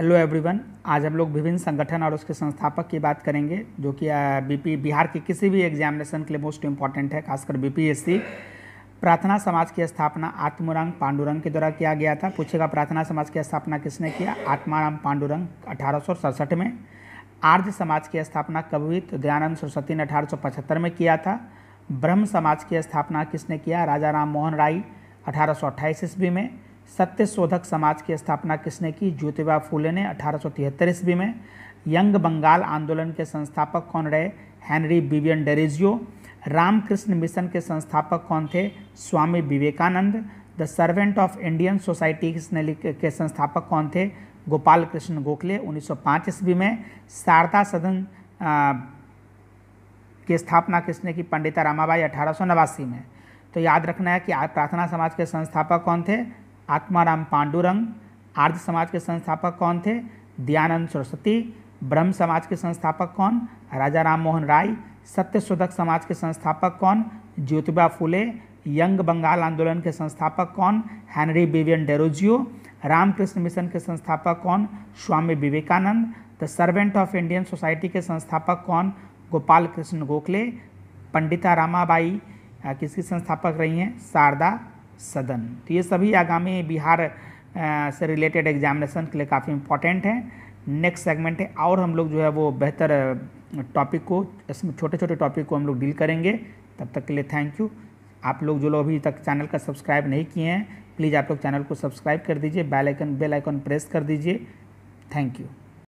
hello everyone आज हम लोग विभिन्न संगठन और उसके संस्थापक की बात करेंगे जो कि बीपी बिहार के किसी भी एग्जामिनेशन के लिए मोस्ट इम्पॉर्टेंट है खासकर बीपीएससी प्रार्थना समाज की स्थापना आत्मरंग पांडुरंग के द्वारा किया गया था पूछेगा प्रार्थना समाज की स्थापना किसने किया आत्माराम पांडुरंग अठारह में आर्ध समाज की स्थापना कवित दयानंद सरस्वती ने अठारह में किया था ब्रह्म समाज की स्थापना किसने किया राजा राम मोहन राय अठारह ईस्वी में सत्य शोधक समाज की स्थापना किसने की ज्योतिबा फूले ने अठारह ईस्वी में यंग बंगाल आंदोलन के संस्थापक कौन रहे Henry Vivian Derozio Ramakrishna Mission के संस्थापक कौन थे Swami Vivekananda the servant of Indian society के संस्थापक कौन थे गोपाल कृष्ण गोखले 1905 ईस्वी में शारदा सदन की स्थापना किसने की पंडिता रामाबाई अठारह में तो याद रखना है कि प्रार्थना समाज के संस्थापक कौन थे आत्माराम पांडुरंग आर्य समाज के संस्थापक कौन थे दयानंद सरस्वती ब्रह्म समाज के संस्थापक कौन राजा राम मोहन राय सत्यशोधक समाज के संस्थापक कौन ज्योतिबा फुले यंग बंगाल आंदोलन के संस्थापक कौन Henry Vivian Derozio Ramakrishna Mission के संस्थापक कौन Swami Vivekananda the servant of Indian society के संस्थापक कौन गोपाल कृष्ण गोखले पंडिता रामाबाई किसकी संस्थापक रही हैं शारदा सदन तो ये सभी आगामी बिहार से रिलेटेड एग्जामिनेशन के लिए काफ़ी इंपॉर्टेंट हैं नेक्स्ट सेगमेंट है और हम लोग जो है वो बेहतर टॉपिक को इसमें छोटे छोटे टॉपिक को हम लोग डील करेंगे तब तक के लिए थैंक यू आप लोग जो लोग अभी तक चैनल का सब्सक्राइब नहीं किए हैं प्लीज़ आप लोग चैनल को सब्सक्राइब कर दीजिए bell icon bell icon press कर दीजिए थैंक यू